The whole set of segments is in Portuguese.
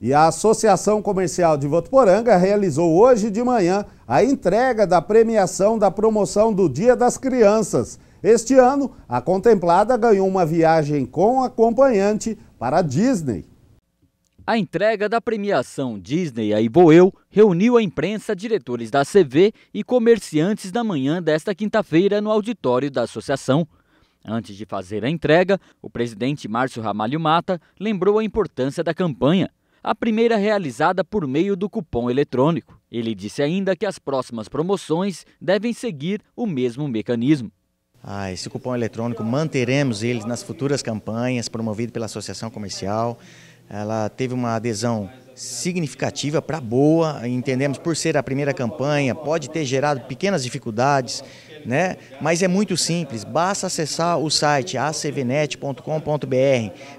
E a Associação Comercial de Votuporanga realizou hoje de manhã a entrega da premiação da promoção do Dia das Crianças. Este ano, a contemplada ganhou uma viagem com acompanhante para a Disney. A entrega da premiação Disney a Iboeu reuniu a imprensa, diretores da CV e comerciantes da manhã desta quinta-feira no auditório da associação. Antes de fazer a entrega, o presidente Márcio Ramalho Mata lembrou a importância da campanha a primeira realizada por meio do cupom eletrônico. Ele disse ainda que as próximas promoções devem seguir o mesmo mecanismo. Ah, esse cupom eletrônico manteremos ele nas futuras campanhas promovido pela Associação Comercial. Ela teve uma adesão significativa para boa, entendemos por ser a primeira campanha, pode ter gerado pequenas dificuldades, né? Mas é muito simples, basta acessar o site acvnet.com.br.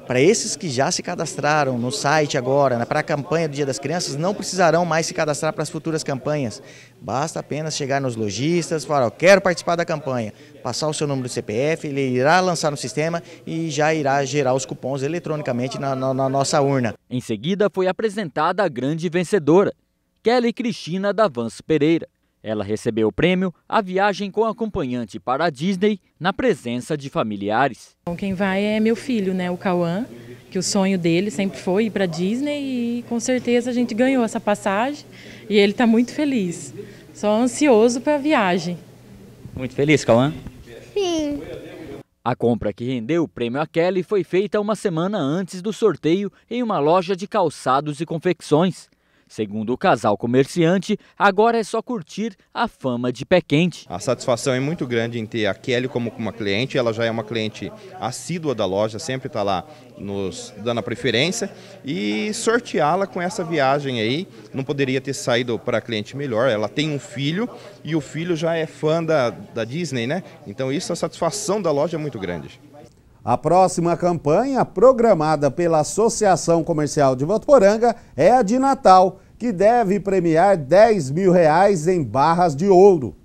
Para esses que já se cadastraram no site agora, para a campanha do Dia das Crianças, não precisarão mais se cadastrar para as futuras campanhas. Basta apenas chegar nos lojistas, falar, quero participar da campanha, passar o seu número do CPF, ele irá lançar no sistema e já irá gerar os cupons eletronicamente na, na, na nossa urna. Em seguida foi apresentada a grande vencedora, Kelly Cristina Davans Pereira. Ela recebeu o prêmio A Viagem com Acompanhante para a Disney na presença de familiares. Bom, então, quem vai é meu filho, né, o Cauã, que o sonho dele sempre foi ir para a Disney e com certeza a gente ganhou essa passagem e ele está muito feliz, só ansioso para a viagem. Muito feliz, Cauã? Sim. A compra que rendeu o prêmio a Kelly foi feita uma semana antes do sorteio em uma loja de calçados e confecções. Segundo o casal comerciante, agora é só curtir a fama de pé quente. A satisfação é muito grande em ter a Kelly como uma cliente, ela já é uma cliente assídua da loja, sempre está lá nos dando a preferência e sorteá-la com essa viagem aí. Não poderia ter saído para cliente melhor. Ela tem um filho e o filho já é fã da, da Disney, né? Então isso, a satisfação da loja é muito grande. A próxima campanha, programada pela Associação Comercial de Votuporanga, é a de Natal, que deve premiar 10 mil reais em barras de ouro.